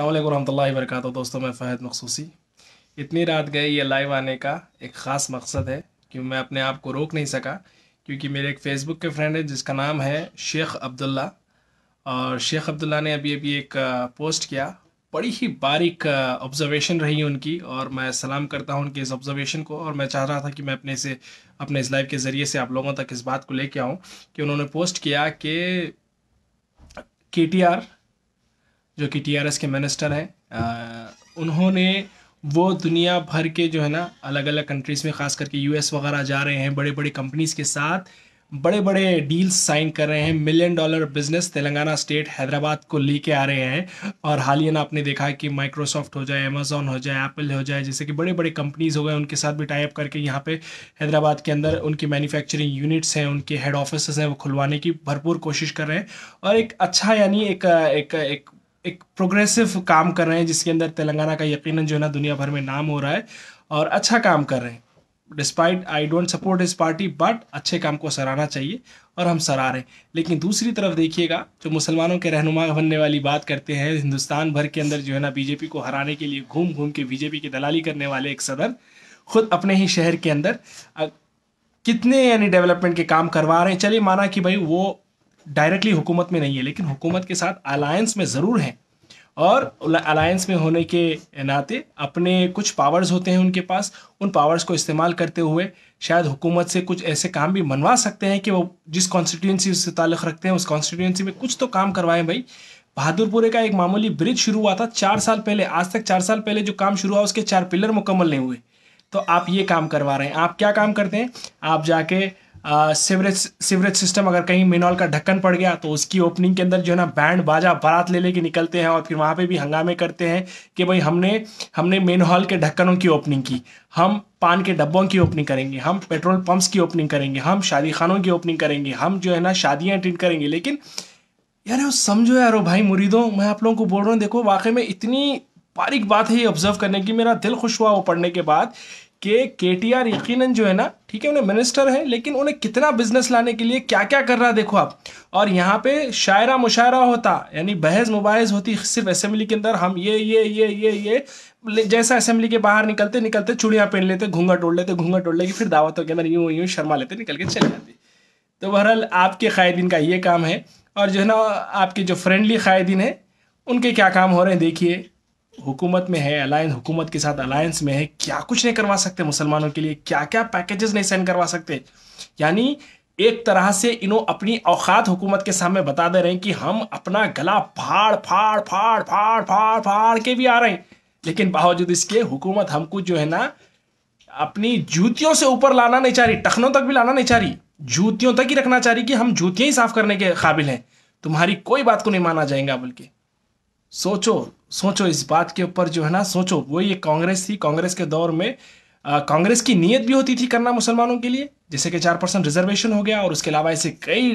अल्लाम वरहमल वर्क दोस्तों मैं फ़हद मखसूसी इतनी रात गए ये लाइव आने का एक ख़ास मकसद है कि मैं अपने आप को रोक नहीं सका क्योंकि मेरे एक फ़ेसबुक के फ्रेंड है जिसका नाम है शेख अब्दुल्ला और शेख अब्दुल्ला ने अभी अभी एक पोस्ट किया बड़ी ही बारीक ऑब्जर्वेशन रही उनकी और मैं सलाम करता हूँ उनके इस ऑब्जर्वेशन को और मैं चाह रहा था कि मैं अपने से अपने इस लाइव के ज़रिए से आप लोगों तक इस बात को लेके आऊँ कि उन्होंने पोस्ट किया कि के टी आर जो कि टीआरएस के मिनिस्टर हैं उन्होंने वो दुनिया भर के जो है ना अलग अलग कंट्रीज़ में ख़ास करके यूएस वगैरह जा रहे हैं बड़े बड़े कंपनीज़ के साथ बड़े बड़े डील्स साइन कर रहे हैं million dollar business Telangana state Hyderabad को लेके आ रहे हैं और हालिया आपने देखा कि माइक्रोसॉफ्ट हो जाए अमेजोन हो जाए एप्पल हो जाए जैसे कि बड़े बड़े कंपनीज़ हो गए उनके साथ भी टाइप करके यहाँ पे हैदराबाद के अंदर उनकी मैन्युफैक्चरिंग यूनिट्स हैं उनके हेड ऑफिस हैं वो खुलवाने की भरपूर कोशिश कर रहे हैं और एक अच्छा यानी एक एक, एक, एक एक प्रोग्रेसिव काम कर रहे हैं जिसके अंदर तेलंगाना का यकीन जो है ना दुनिया भर में नाम हो रहा है और अच्छा काम कर रहे हैं despite I don't support his party but अच्छे काम को सराहना चाहिए और हम सराह रहे हैं लेकिन दूसरी तरफ देखिएगा जो मुसलमानों के रहनुमा बनने वाली बात करते हैं हिंदुस्तान भर के अंदर जो है ना बीजेपी को हराने के लिए घूम घूम के बीजेपी की दलाली करने वाले एक सदर खुद अपने ही शहर के अंदर कितने यानी डेवलपमेंट के काम करवा रहे हैं चलिए माना कि भाई वो डायरेक्टली हुकूमत में नहीं है लेकिन हुकूमत के साथ अलायंस में ज़रूर हैं और अलायंस में होने के नाते अपने कुछ पावर्स होते हैं उनके पास उन पावर्स को इस्तेमाल करते हुए शायद हुकूमत से कुछ ऐसे काम भी मनवा सकते हैं कि वो जिस कॉन्स्टिट्यूंसी से ताल्लुक़ रखते हैं उस कॉन्स्टिट्यूंसी में कुछ तो काम करवाएं भाई बहादुरपुरे का एक मामूली ब्रिज शुरू हुआ था चार साल पहले आज तक चार साल पहले जो काम शुरू हुआ उसके चार पिलर मुकम्मल नहीं हुए तो आप ये काम करवा रहे हैं आप क्या काम करते हैं आप जाके सिवरेज सिवरेज सिस्टम अगर कहीं मिनॉल का ढक्कन पड़ गया तो उसकी ओपनिंग के अंदर जो है ना बैंड बाजा बारात ले लेके निकलते हैं और फिर वहाँ पे भी हंगामे करते हैं कि भाई हमने हमने मिनॉल के ढक्कनों की ओपनिंग की हम पान के डब्बों की ओपनिंग करेंगे हम पेट्रोल पंप्स की ओपनिंग करेंगे हम शादी खानों की ओपनिंग करेंगे हम जो है ना शादियाँ अटेंड करेंगे लेकिन यार समझो यारो भाई मुरीदों मैं आप लोगों को बोल रहा हूँ देखो वाकई में इतनी बारीक बात है ये ऑब्जर्व करने की मेरा दिल खुश हुआ वो पढ़ने के बाद के के टी आर यकीन जो है ना ठीक है उन्हें मिनिस्टर है लेकिन उन्हें कितना बिजनेस लाने के लिए क्या क्या कर रहा देखो आप और यहाँ पे शायरा मुशायरा होता यानी बहस मुबाहस होती सिर्फ असेंबली के अंदर हम ये ये ये ये ये जैसा असेंबली के बाहर निकलते निकलते चूड़ियाँ पहन लेते घूंघा टोड़ लेते घूंघा टोड़ लेके फिर दावतों के अंदर यूँ यूँ शर्मा लेते निकल के चले जाते तो बहरहाल आपके कायदीन का ये काम है और जो है ना आपके जो फ्रेंडली कायदीन है उनके क्या काम हो रहे हैं देखिए हुकूमत में है अलायंस हुकूमत के साथ अलायंस में है क्या कुछ नहीं करवा सकते मुसलमानों के लिए क्या क्या पैकेजेस नहीं सेंड करवा सकते यानी एक तरह से इनो अपनी औकात हुकूमत के सामने बता दे रहे हैं कि हम अपना गला फाड़ फाड़ फाड़ फाड़ फाड़ फाड़ के भी आ रहे हैं लेकिन बावजूद इसके हुकूमत हमको जो है ना अपनी जूतियों से ऊपर लाना नहीं चाह रही टखनों तक भी लाना नहीं चाह रही जूतियों तक ही रखना चाह रही कि हम जूतियाँ ही साफ करने के काबिल हैं तुम्हारी कोई बात को नहीं माना जाएगा बल्कि सोचो सोचो इस बात के ऊपर जो है ना सोचो वो ये कांग्रेस थी कांग्रेस के दौर में कांग्रेस की नीयत भी होती थी करना मुसलमानों के लिए जैसे कि चार परसेंट रिजर्वेशन हो गया और उसके अलावा ऐसे कई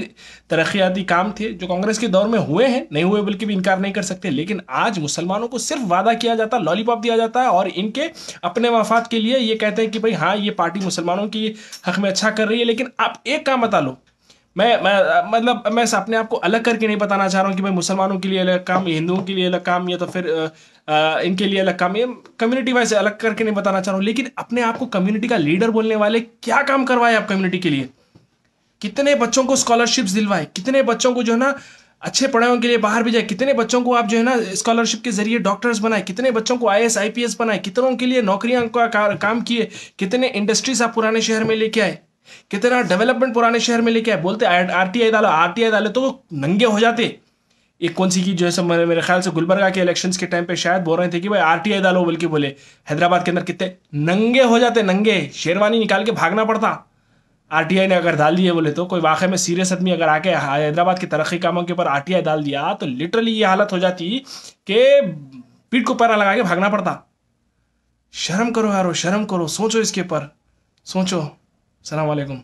तरक्याती काम थे जो कांग्रेस के दौर में हुए हैं नहीं हुए बल्कि भी इनकार नहीं कर सकते लेकिन आज मुसलमानों को सिर्फ वादा किया जाता है लॉलीपॉप दिया जाता है और इनके अपने मफाद के लिए ये कहते हैं कि भाई हाँ ये पार्टी मुसलमानों की हक में अच्छा कर रही है लेकिन आप एक काम बता लो मैं मैं मतलब मैं अपने आप को अलग करके नहीं बताना चाह रहा हूँ कि भाई मुसलमानों के लिए अलग काम हिंदुओं के लिए अलग काम या तो फिर इनके लिए अलग काम ये कम्युनिटी वाइज अलग करके नहीं बताना चाह रहा हूँ लेकिन अपने आप को कम्युनिटी का लीडर बोलने वाले क्या काम करवाए आप कम्युनिटी के लिए कितने बच्चों को स्कॉलरशिप्स दिलवाए कितने बच्चों को जो है ना अच्छे पढ़ाओं के लिए बाहर भेजा कितने बच्चों को आप जो है ना स्कॉलरशिप के जरिए डॉक्टर्स बनाए कितने बच्चों को आई एस बनाए कितनों के लिए नौकरियां का काम किए कितने इंडस्ट्रीज आप पुराने शहर में लेके आए कहते ना डेवलपमेंट पुराने शहर में लेके आए बोलते आर टी आई डालो आर टी आई डालो तो नंगे हो जाते एक कौन सी की जो है मैंने मेरे ख्याल से गुलबर्गा के इलेक्शन के टाइम पे शायद बोल रहे थे कि भाई आर टी आई डालो बोल के बोले हैदराबाद के अंदर कितने नंगे हो जाते नंगे शेरवानी निकाल के भागना पड़ता आर टी आई ने अगर डाल दिए बोले तो कोई वाकई में सीरियस आदमी अगर आके हैदराबाद की तरक्की कामों के ऊपर आर टी आई डाल दिया तो लिटरली ये हालत हो जाती कि पीठ को पैरा लगा के भागना पड़ता शर्म करो यारो शर्म करो सोचो इसके ऊपर सोचो সালাম আলাইকুম